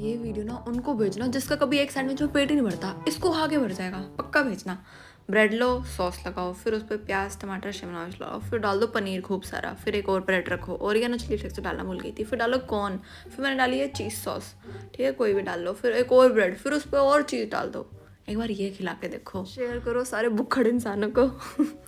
ये वीडियो ना उनको भेजना जिसका कभी एक सैंडविच में पेट ही नहीं भरता इसको आगे भर जाएगा पक्का भेजना ब्रेड लो सॉस लगाओ फिर उस पर प्याज टमाटर शिमला मिर्च लगाओ फिर डाल दो पनीर खूब सारा फिर एक और ब्रेड रखो और यह ना चिली फ्लेक्स तो डालना भूल गई थी फिर डालो कॉर्न फिर मैंने डाली है चीज़ सॉस ठीक है कोई भी डाल लो फिर एक और ब्रेड फिर उस पर और चीज़ डाल दो एक बार ये खिला के देखो शेयर करो सारे बुखड़ इंसानों को